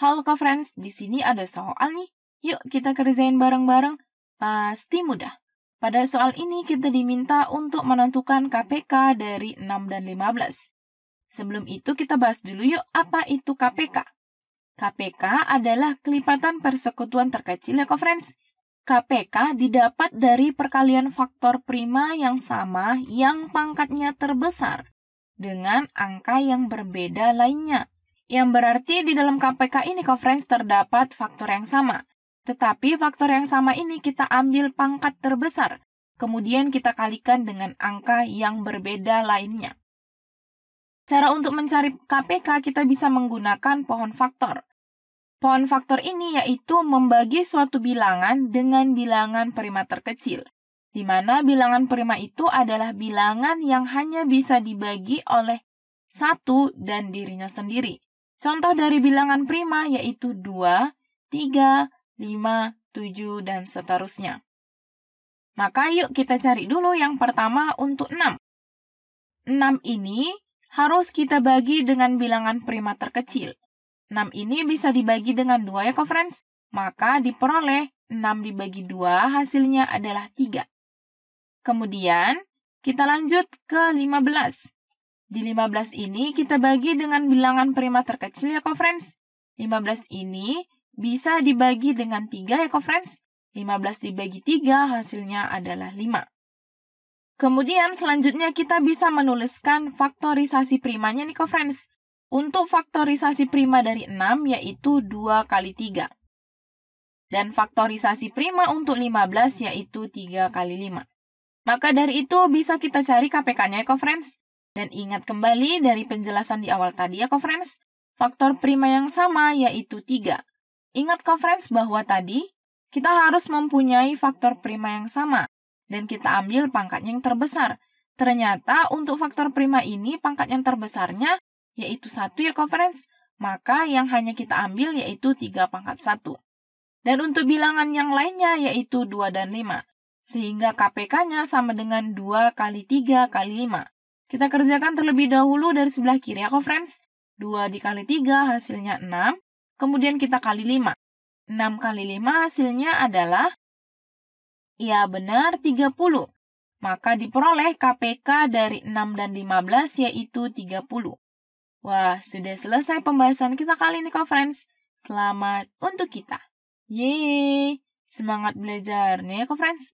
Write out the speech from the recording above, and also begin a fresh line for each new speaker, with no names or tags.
Halo Kak Friends, di sini ada soal nih. Yuk kita kerjain bareng-bareng. Pasti mudah. Pada soal ini kita diminta untuk menentukan KPK dari 6 dan 15. Sebelum itu kita bahas dulu yuk apa itu KPK. KPK adalah kelipatan persekutuan terkecil ya Kak Friends. KPK didapat dari perkalian faktor prima yang sama yang pangkatnya terbesar dengan angka yang berbeda lainnya. Yang berarti di dalam KPK ini, conference terdapat faktor yang sama. Tetapi faktor yang sama ini kita ambil pangkat terbesar, kemudian kita kalikan dengan angka yang berbeda lainnya. Cara untuk mencari KPK kita bisa menggunakan pohon faktor. Pohon faktor ini yaitu membagi suatu bilangan dengan bilangan prima terkecil, di mana bilangan prima itu adalah bilangan yang hanya bisa dibagi oleh satu dan dirinya sendiri. Contoh dari bilangan prima yaitu 2, 3, 5, 7, dan seterusnya. Maka yuk kita cari dulu yang pertama untuk 6. 6 ini harus kita bagi dengan bilangan prima terkecil. 6 ini bisa dibagi dengan 2 ya, friends. Maka diperoleh 6 dibagi 2 hasilnya adalah 3. Kemudian, kita lanjut ke 15. Di 15 ini kita bagi dengan bilangan prima terkecil ya, friends. 15 ini bisa dibagi dengan 3 ya, friends. 15 dibagi 3 hasilnya adalah 5. Kemudian selanjutnya kita bisa menuliskan faktorisasi primanya nih, friends. Untuk faktorisasi prima dari 6 yaitu 2 kali 3. Dan faktorisasi prima untuk 15 yaitu 3 kali 5. Maka dari itu bisa kita cari KPK-nya ya, friends. Dan ingat kembali dari penjelasan di awal tadi ya, friends. Faktor prima yang sama yaitu 3. Ingat friends bahwa tadi kita harus mempunyai faktor prima yang sama dan kita ambil pangkatnya yang terbesar. Ternyata untuk faktor prima ini pangkat yang terbesarnya yaitu 1 ya friends. Maka yang hanya kita ambil yaitu 3 pangkat 1. Dan untuk bilangan yang lainnya yaitu 2 dan 5. Sehingga KPK-nya sama dengan 2 kali 3 kali 5. Kita kerjakan terlebih dahulu dari sebelah kiri ya kok, friends. 2 dikali 3 hasilnya 6, kemudian kita kali 5. 6 kali 5 hasilnya adalah, ya benar, 30. Maka diperoleh KPK dari 6 dan 15 yaitu 30. Wah, sudah selesai pembahasan kita kali ini, kok, friends. Selamat untuk kita. Yeay, semangat belajar nih, ya, kok, friends.